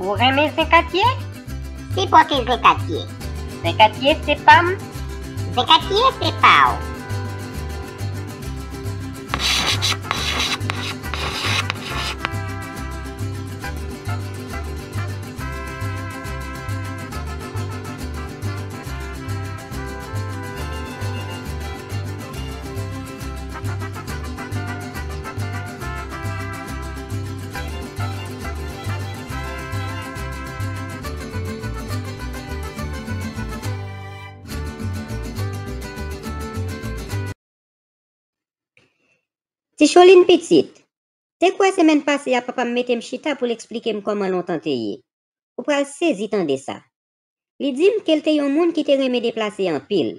Vous aimez mis Zekatier C'est pas que Zekatier Zekatier C'est PAM Zekatier C'est pas. Ti chou lin pitit. Te kwa se men pase ya papam metem chita pou l'explikem koman lontan te ye. Ou pral se zitan de sa. Li dim kel te yon moun ki te reme deplase yon pil.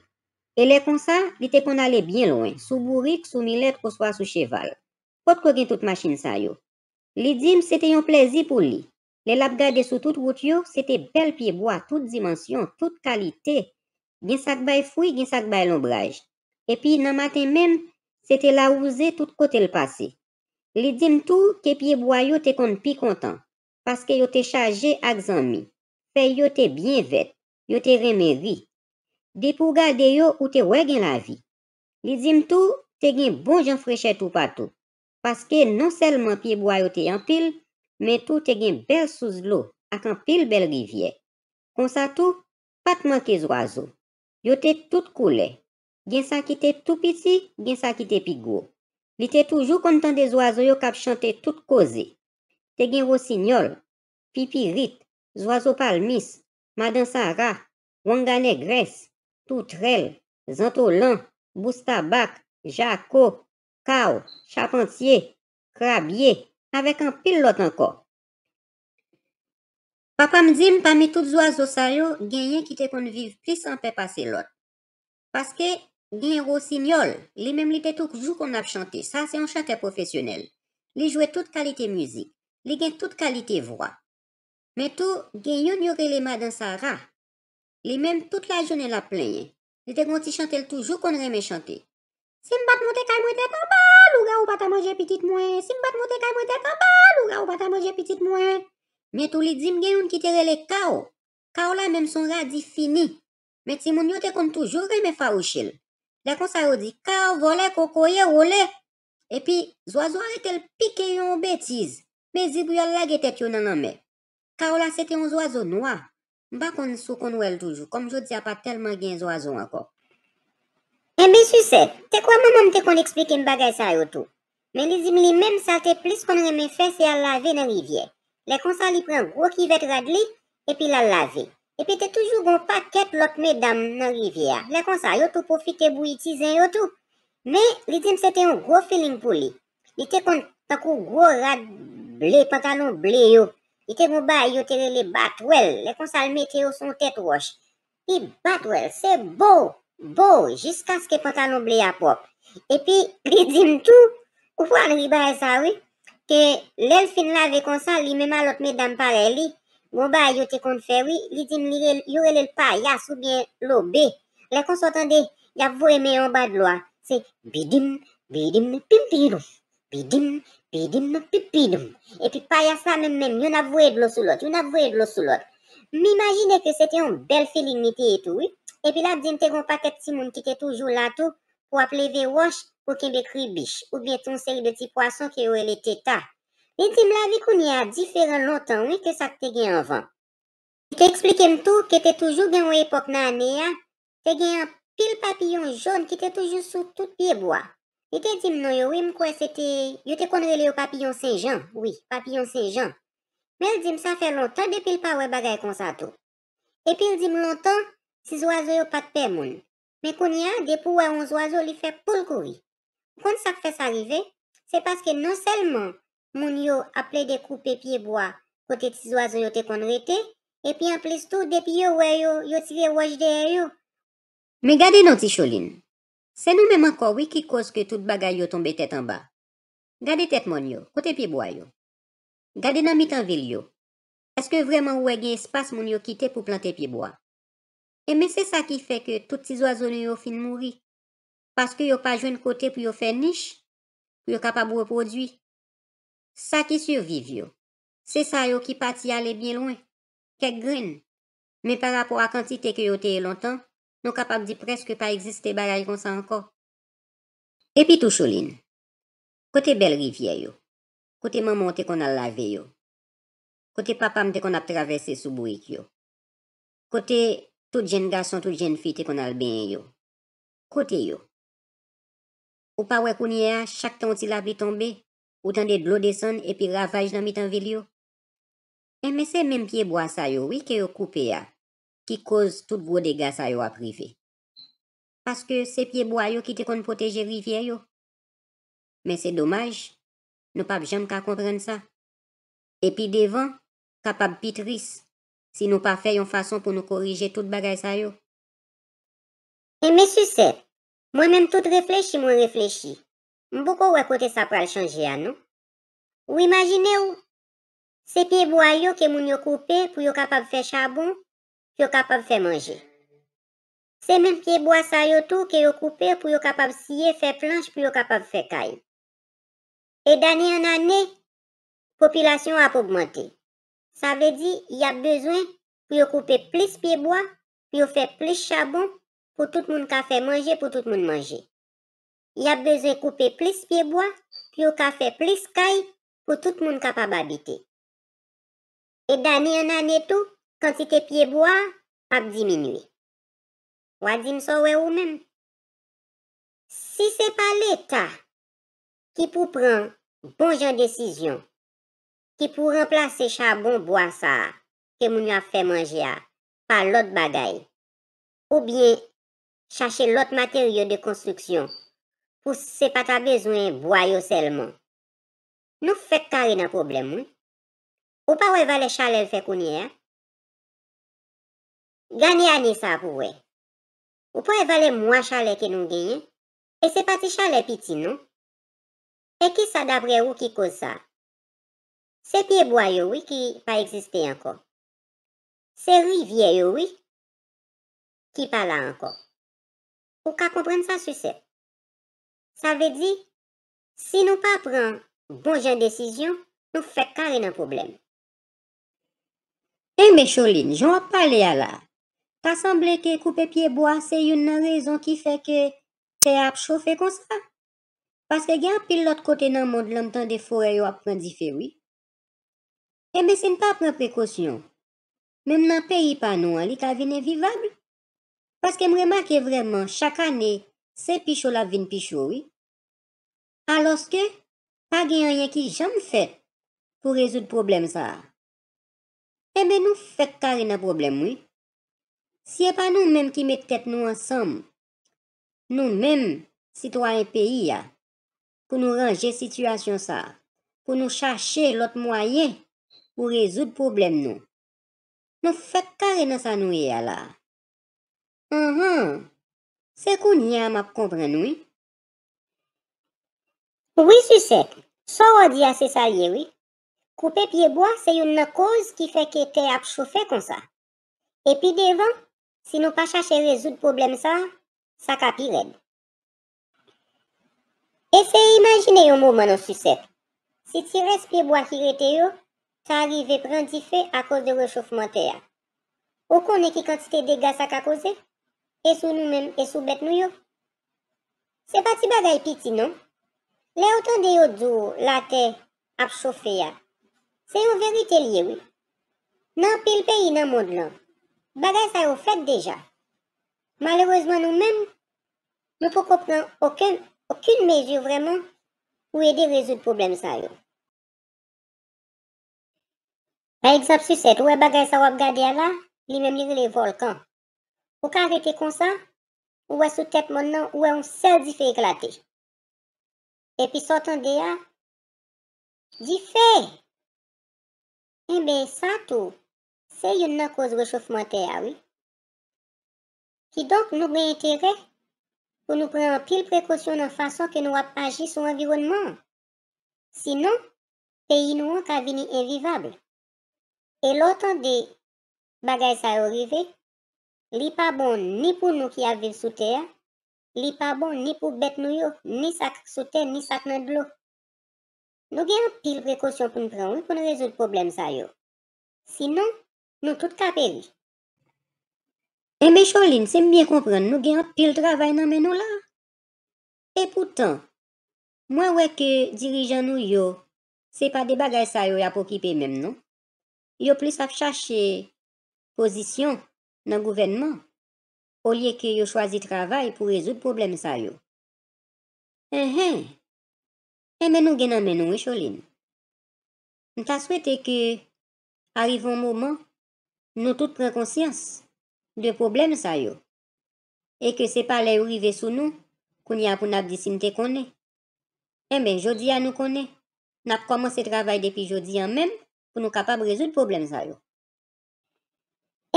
E le kon sa, li te kon ale bien loin. Sou burik, sou milet, kou swa sou cheval. Pot kwen gen tout machin sa yo. Li dim se te yon plezi pou li. Le lap gade sou tout gout yo, se te bel pieboa, tout dimensyon, tout kalite. Gin sak bay fwi, gin sak bay lombraj. E pi nan maten men... c'était la tout côté le passé. Les dim tout que pied boyo te kon content parce que yo te chargé à zanmi. Fait yo était bien vet, yo te remé vie. De yo ou te wè la vie. Les dim tout te gen bon j'en fraîche tout partout parce que non seulement pied boyo te en pile mais tout est gen sous l'eau à un pile belle rivière. ça ça tout, pat manke d'oiseaux. Yo te tout coulé. gen sa ki te tout piti, gen sa ki te pigou. Li te toujou kontan de zwa zo yo kap chante tout koze. Te gen Rosignol, Pipirit, zwa zo Palmis, Madansara, Wangane Gres, Toutrel, Zantolan, Boustabak, Jako, Kau, Chapantier, Krabier, avek an pil lot anko. Papa m di m pa mi tout zwa zo sa yo, gen yen ki te kon vive pis an pe pase lot. Gen Rosignol, li menm li te touk jou kon ap chante, sa se an chante profesyonel. Li jwe tout kalite muzik, li gen tout kalite vwa. Metou, gen yon yore le madan sa ra, li menm tout la jounen la plenye. Li te konti chante l toujou kon reme chante. Sim bat mwote kay mwete tabal, ou ga ou pata mwaje pitit mwen. Sim bat mwote kay mwete tabal, ou ga ou pata mwaje pitit mwen. Metou, li dim gen yon ki tere le kao. Kao la menm son ra di fini. Meti mwote kon toujou reme fawo chel. Lè konsa yo di, kao vole, kokoye, role. E pi, zwa zo a re tel pike yon betiz. Me zibu yon lag etet yon naname. Kao la, se te yon zwa zo noa. Mba kon sou kon wèl toujou. Kom jo di apat telman gen zwa zo wako. E mi suse, te kwa maman te kon eksplike mbagay sa yo tou? Men li zim li mem salte plis kon reme fese a lave nan rivye. Lè konsa li pren gwo ki vet ragli, e pi la lave. E pi te toujou bon paket lot me dam nan rivya. Lè kon sa, yo tou profite bou itizan yo tou. Men, li dim se te yon gro filin pou li. Li te kon takou gro rad ble, pantalon ble yo. Li te kon ba yon tere le batwel. Lè kon sa, l'me te yo son tet wosh. I batwel, se bo, bo, jiska skè pantalon ble apop. E pi, li dim tou, ou pou an riba e sa wè, ke lèl fin la ve kon sa, li mema lot me dam pare li, Mon ba yo te kon fè, oui, li di mli yo rele l pa, ya soubyen bien be. Le kon tande, ya vou eme yon ba de a. Se bidim, bidim, pimpidum, bidim, bidim, pipidum. E pi pa ya sa men men, yon de dlo sou lot, yon voué de sou lot. M'imagine ke se te yon bel filin mi et tout, oui. E pi la di mte kon paket si moun ki te toujou la tou, pou apleve wosh, pou kembe kribish, ou bien ton seri de ti poissons ki yo rele teta. Et Il dit que ça différent longtemps que ça a été avant. Il explique tout, que c'était toujours une époque où il y avait un pile papillon jaune qui était toujours sous tout pied bois. bois. Il dit que c'était un le papillon Saint-Jean. Oui, papillon Saint-Jean. Mais il dit que ça fait longtemps que le ne fait pas choses comme ça. Et puis il dit longtemps ces oiseaux ont pas de paix. Mais quand il y a des poules où les oiseaux, il fait pour le courir. Pourquoi ça fait ça arriver C'est parce que non seulement... Mon yo des découpé pied bois côté petits oiseaux yo te kon et puis en plus tout depuis yo wè yo yo tire roche derrière yo mais gardez nos ticholine c'est nous même encore oui qui cause que tout le yo tombe tête en bas gardez tête mon yo côté pied bois yo gardez la mitan ville yo est-ce que vraiment a un espace mon yo quitté pour planter pied bois et mais c'est ça qui fait que tout ces oiseaux yo fin mourir parce que yo pas joine côté pour yo faire niche pour capable reproduire Sa ki surviv yo. Se sa yo ki pati ale bien louen. Kek grin. Me parapo a kantite ki yo teye lontan, nou kapap di preske pa existe baray kon sa anko. Epi tou chouline. Kote bel rivye yo. Kote maman te kon al lave yo. Kote papam te kon ap travesse sou bouik yo. Kote tout jen gason, tout jen fi te kon al ben yo. Kote yo. Ou pa wekouni ya, chak tan ti lavi tombe. Ou tan de blo desan e pi ravaj nan mitan vil yo. E me se menm piye bo a sa yo, wik yo koupe ya, ki koz tout vwo degas a yo aprive. Paske se piye bo a yo ki te kon proteje rivye yo. Men se domaj, nou pap jenm ka kompren sa. E pi devan, kapap pitris, si nou pa fè yon fason pou nou korije tout bagay sa yo. E me su se, mwen menm tout reflechi mwen reflechi. Beaucoup ont côté ça pral changer à nous. Ou imaginez ou c'est pied bois yo que moun yo pour yo capable faire charbon, yo capable faire manger. C'est même pieds bois ça yo tout que yo coupé pour yo capable scier faire planche pour yo capable faire caille. Et d'année en année, population a augmenté. Ça veut dire y a besoin pour couper plus pied bois, puis faire plus charbon pour tout le monde qui fait manger pour tout le monde manger y a besoin de couper plus de bois, puis de café plus de pour tout le monde capable habiter. Et d'année en année tout, quand c'était de pied bois, a diminué. Ou dit ça ou même. Si ce n'est pas l'État qui pour prendre une bonne décision, qui pour remplacer charbon bois ça, que nous a fait manger par l'autre bagaille, ou bien chercher l'autre matériau de construction Pou se pa ta bezwen boyo selman. Nou fek kare nan problemou. Ou pa we vale chale fekouni e? Gane ane sa pou we. Ou pa we vale mwa chale ke nou genye? E se pa ti chale piti nou? E ki sa dabre ou ki koz sa? Se pie boyo we ki pa eksiste anko. Se rivye yo we ki pala anko. Ou ka kompren sa su sep? Sa ve di, si nou pa pran bon jan desisyon, nou fek kare nan problem. Eme, eh, Choline, joun pa le ala. Ta sanble ke koupe pie bo a se yon nan rezon ki feke te ap chofe kon sa. Paske gen ap pil lot kote nan moun lom tan de fore yo ap pran diferi. Eme, eh, se npa pran prekosyon. Mem nan peyi pa nou an li ka vene vivable. Paske mrema ke vreman, chak ane... Se pichou la vin pichou, oui. Aloske, pa gen yon yon ki jan fèt pou rezout problem sa. Ebe nou fèt kare nan problem, oui. Si e pa nou menm ki met tèt nou ansam, nou menm, sitwa yon peyi ya, pou nou ranje situasyon sa, pou nou chache lot mwayen pou rezout problem nou. Nou fèt kare nan sa nou yon ya la. Anhan! Sekou ni yama pou kompren noui? Ouwi, susek, so wadi ase salye oui. Koupe pieboa se yon nan koz ki feke te ap choufe kon sa. Epi devan, si nou pa chache rezout problem sa, sa ka pi red. Ese imagine yon mouman an susek. Si ti res pieboa ki rete yo, ta arrive prendi fe a koz de rechoufman te ya. Ou kon e ki kantite dega sa ka koze? E sou nou menm, e sou bet nou yo? Se pati bagay piti, non? Le otan de yo dzo, late, ap chofe ya. Se yo verite liye, oui. Nan pil peyi nan mond lan, bagay sa yo flet deja. Malerozman nou menm, nou pou kopren okun, okun mezi vreman, ou e de rezout problem sa yo. A eksapsus et, ou e bagay sa wap gade ya la, li menm li re le volkan. Ou ka rete konsa, ou wè sou tèt moun nan ou wè yon sel di fe eklate. E pi sotan de ya, di fe! E ben, sa tou, se yon nan koz rechofman te ya wè. Ki donk nou bè entere, pou nou pren an pil prekosyon nan fason ke nou ap agi sou environman. Sinon, peyi nou an ka vini evivable. E Li pa bon ni pou nou ki avil souter, li pa bon ni pou bet nou yo, ni sak souter, ni sak nan dlo. Nou gen an pil prekosyon pou nou pran, ou pou nou rezol problem sa yo. Sinon, nou tout ka peri. Eme Choline, se mbyen kompran, nou gen an pil travay nan men nou la. E poutan, mwen weke dirijan nou yo, se pa de bagay sa yo ya pou kipe men nou. Yo plis ap chache pozisyon. nan gouvenman, ou liye ki yo chwazi travay pou rezout problem sa yo. Enhen, enmen eh. eh, nou genan men nou wech olin. Nta swete ke, arrivan mouman, nou tout pren konsyans de problem sa yo, e ke se pale yo rive sou nou, koun ya pou nap disimte konen. Enmen, jodi an nou konen, nap komanse travay depi jodi an men, pou nou kapab rezout problem sa yo.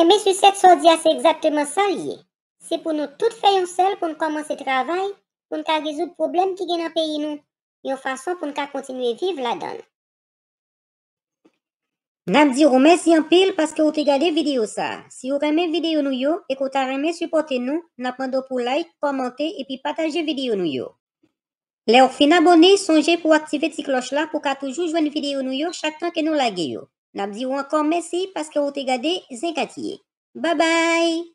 Et monsieur cette sodia c'est exactement ça lié. C'est pour nous toutes faire un seul pour nous commencer travail pour nous résoudre problème qui nous dans pays nous une façon pour nous continuer vivre la donne. Je vous merci beaucoup parce que vous regardez vidéo ça. Si vous aimez vidéo nous yo et que vous aimé supporter nous, n'attendez pour like, commenter et puis partager vidéo nous yo. Les fin abonnés, songez pour activer cette cloche là pour toujours jouer une vidéo nous chaque temps que nous la yo. Nabdi encore merci parce que vous êtes gardé Zinkatier. Bye bye!